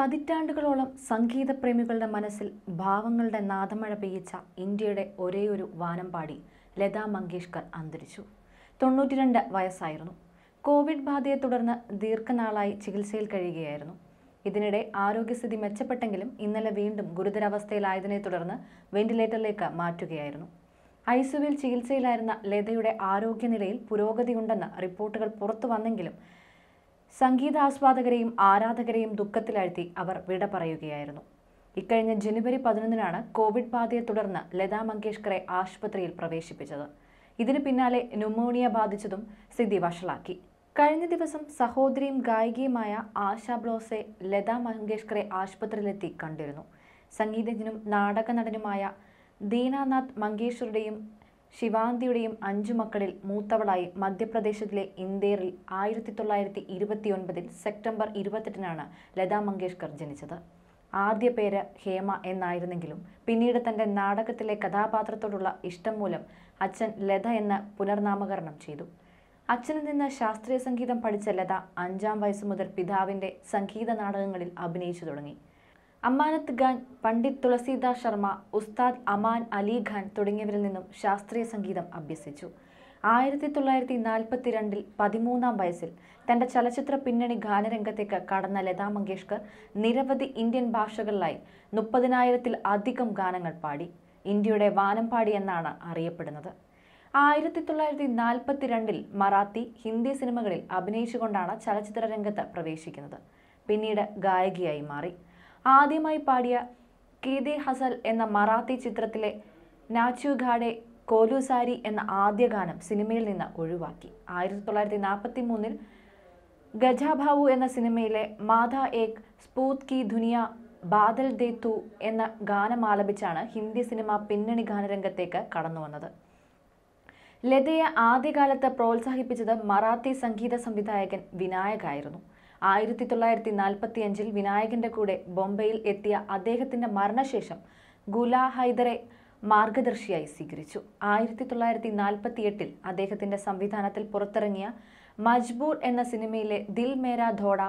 പതിറ്റാണ്ടുകളോളം സംഗീതപ്രേമികളുടെ മനസ്സിൽ ഭാവങ്ങളുടെ നാദമഴ പെയ്യിച്ച ഇന്ത്യയുടെ ഒരേയൊരു വാനമ്പാടി ലതാ മങ്കേഷ്കർ അന്തരിച്ചു തൊണ്ണൂറ്റിരണ്ട് വയസ്സായിരുന്നു കോവിഡ് ബാധയെ തുടർന്ന് ദീർഘനാളായി ചികിത്സയിൽ കഴിയുകയായിരുന്നു ഇതിനിടെ ആരോഗ്യസ്ഥിതി മെച്ചപ്പെട്ടെങ്കിലും ഇന്നലെ വീണ്ടും ഗുരുതരാവസ്ഥയിലായതിനെ തുടർന്ന് വെന്റിലേറ്ററിലേക്ക് മാറ്റുകയായിരുന്നു ഐസിയുവിൽ ചികിത്സയിലായിരുന്ന ലതയുടെ ആരോഗ്യനിലയിൽ പുരോഗതിയുണ്ടെന്ന് റിപ്പോർട്ടുകൾ പുറത്തു വന്നെങ്കിലും സംഗീതാസ്വാദകരെയും ആരാധകരെയും ദുഃഖത്തിലാഴ്ത്തി അവർ വിട പറയുകയായിരുന്നു ഇക്കഴിഞ്ഞ ജനുവരി പതിനൊന്നിനാണ് കോവിഡ് ബാധയെ തുടർന്ന് ലതാ മങ്കേഷ്കറെ ആശുപത്രിയിൽ പ്രവേശിപ്പിച്ചത് ഇതിനു പിന്നാലെ ന്യൂമോണിയ ബാധിച്ചതും സ്ഥിതി വഷളാക്കി കഴിഞ്ഞ ദിവസം സഹോദരിയും ഗായികയുമായ ആശ ബ്ലോസെ ലതാ മങ്കേഷ്കറെ ആശുപത്രിയിലെത്തി കണ്ടിരുന്നു സംഗീതജ്ഞനും നാടക നടനുമായ ദീനാനാഥ് മങ്കേഷ്വറുടെയും ശിവാന്തിയുടെയും അഞ്ചു മക്കളിൽ മൂത്തവളായി മധ്യപ്രദേശിലെ ഇന്ദേറിൽ ആയിരത്തി തൊള്ളായിരത്തി ഇരുപത്തിയൊൻപതിൽ സെപ്റ്റംബർ ഇരുപത്തെട്ടിനാണ് ലതാ മങ്കേഷ്കർ ജനിച്ചത് ആദ്യ പേര് ഹേമ എന്നായിരുന്നെങ്കിലും പിന്നീട് തൻ്റെ നാടകത്തിലെ കഥാപാത്രത്തോടുള്ള ഇഷ്ടം മൂലം അച്ഛൻ ലത എന്ന് പുനർനാമകരണം ചെയ്തു അച്ഛനിൽ നിന്ന് ശാസ്ത്രീയ സംഗീതം പഠിച്ച ലത അഞ്ചാം വയസ്സു മുതൽ പിതാവിൻ്റെ സംഗീത നാടകങ്ങളിൽ അഭിനയിച്ചു തുടങ്ങി അമാനത്ത് ഖാൻ പണ്ഡിറ്റ് തുളസീദാ ശർമ്മ ഉസ്താദ് അമാൻ അലി ഖാൻ തുടങ്ങിയവരിൽ നിന്നും ശാസ്ത്രീയ സംഗീതം അഭ്യസിച്ചു ആയിരത്തി തൊള്ളായിരത്തി രണ്ടിൽ പതിമൂന്നാം വയസ്സിൽ തൻ്റെ ചലച്ചിത്ര പിന്നണി ഗാനരംഗത്തേക്ക് കടന്ന ലതാ മങ്കേഷ്കർ നിരവധി ഇന്ത്യൻ ഭാഷകളിലായി മുപ്പതിനായിരത്തിൽ അധികം ഗാനങ്ങൾ പാടി ഇന്ത്യയുടെ വാനമ്പാടി എന്നാണ് അറിയപ്പെടുന്നത് ആയിരത്തി തൊള്ളായിരത്തി രണ്ടിൽ മറാത്തി ഹിന്ദി സിനിമകളിൽ അഭിനയിച്ചുകൊണ്ടാണ് ചലച്ചിത്ര രംഗത്ത് പ്രവേശിക്കുന്നത് പിന്നീട് ഗായികയായി മാറി ആദ്യമായി പാടിയ കീതി ഹസൽ എന്ന മറാത്തി ചിത്രത്തിലെ ഘാടെ കോലുസാരി എന്ന ആദ്യ ഗാനം സിനിമയിൽ നിന്ന് ഒഴിവാക്കി ആയിരത്തി തൊള്ളായിരത്തി നാൽപ്പത്തി മൂന്നിൽ ഗജാഭാവു എന്ന സിനിമയിലെ മാധ ഏക് സ്പൂത് കി ദുനിയ ബാദൽ ദേ തു എന്ന ഗാനം ആലപിച്ചാണ് ഹിന്ദി സിനിമ പിന്നണി ഗാനരംഗത്തേക്ക് കടന്നു വന്നത് ലതയെ ആദ്യകാലത്ത് പ്രോത്സാഹിപ്പിച്ചത് മറാത്തി സംഗീത സംവിധായകൻ വിനായകായിരുന്നു ആയിരത്തി തൊള്ളായിരത്തി നാൽപ്പത്തി അഞ്ചിൽ വിനായകന്റെ കൂടെ ബോംബെയിൽ എത്തിയ അദ്ദേഹത്തിന്റെ മരണശേഷം ഗുലാ ഹൈദറെ മാർഗദർശിയായി സ്വീകരിച്ചു ആയിരത്തി തൊള്ളായിരത്തി നാൽപ്പത്തി എട്ടിൽ അദ്ദേഹത്തിന്റെ സംവിധാനത്തിൽ പുറത്തിറങ്ങിയ മജ്ബൂർ എന്ന സിനിമയിലെ ദിൽ മേരാ ധോഡ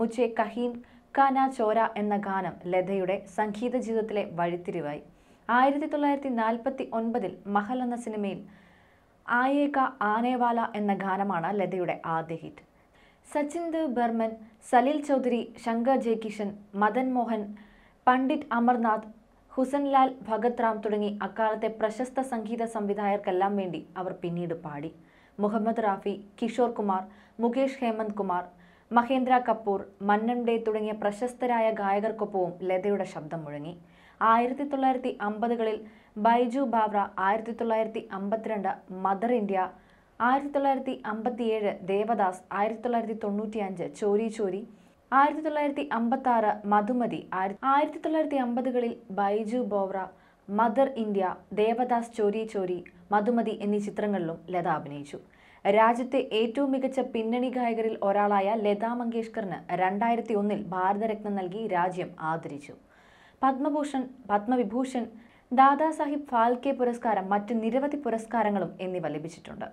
മുച്ചെ കഹീൻ കാന ചോര എന്ന ഗാനം ലതയുടെ സംഗീത ജീവിതത്തിലെ വഴിത്തിരിവായി ആയിരത്തി തൊള്ളായിരത്തി നാൽപ്പത്തി ഒൻപതിൽ മഹൽ എന്ന സിനിമയിൽ ആയേക ആനേവാല എന്ന ഗാനമാണ് ലതയുടെ ആദ്യ ഹിറ്റ് സച്ചിൻ ദേവ് ബർമൻ സലിൽ ചൗധരി ശങ്കർ ജയകിഷൻ മദൻ മോഹൻ പണ്ഡിറ്റ് അമർനാഥ് ഹുസൻലാൽ ഭഗത് റാം തുടങ്ങി അക്കാലത്തെ പ്രശസ്ത സംഗീത സംവിധായകർക്കെല്ലാം വേണ്ടി അവർ പിന്നീട് പാടി മുഹമ്മദ് റാഫി കിഷോർ കുമാർ മുകേഷ് ഹേമന്ത് കുമാർ മഹേന്ദ്ര കപൂർ മന്നം ഡേ തുടങ്ങിയ പ്രശസ്തരായ ഗായകർക്കൊപ്പവും ലതയുടെ ശബ്ദം മുഴങ്ങി ആയിരത്തി തൊള്ളായിരത്തി അമ്പതുകളിൽ ബൈജു ബാവ്ര ആയിരത്തി തൊള്ളായിരത്തി അമ്പത്തിരണ്ട് മദർ ഇന്ത്യ ആയിരത്തി തൊള്ളായിരത്തി അമ്പത്തിയേഴ് ദേവദാസ് ആയിരത്തി തൊള്ളായിരത്തി തൊണ്ണൂറ്റി അഞ്ച് ചോരി ചോരി ആയിരത്തി തൊള്ളായിരത്തി അമ്പത്തി ആറ് മധുമതി ആയിരത്തി തൊള്ളായിരത്തി അമ്പതുകളിൽ ബൈജു ബോവ്ര മദർ ഇന്ത്യ ദേവദാസ് ചോരി ചോരി മധുമതി എന്നീ ചിത്രങ്ങളിലും ലത അഭിനയിച്ചു രാജ്യത്തെ ഏറ്റവും മികച്ച പിന്നണി ഗായകരിൽ ഒരാളായ ലതാ മങ്കേഷ്കറിന് രണ്ടായിരത്തി ഒന്നിൽ ഭാരതരത്നം നൽകി രാജ്യം ആദരിച്ചു പത്മഭൂഷൺ പത്മവിഭൂഷൺ ദാദാസാഹിബ് ഫാൽക്കെ പുരസ്കാരം മറ്റ് നിരവധി പുരസ്കാരങ്ങളും എന്നിവ ലഭിച്ചിട്ടുണ്ട്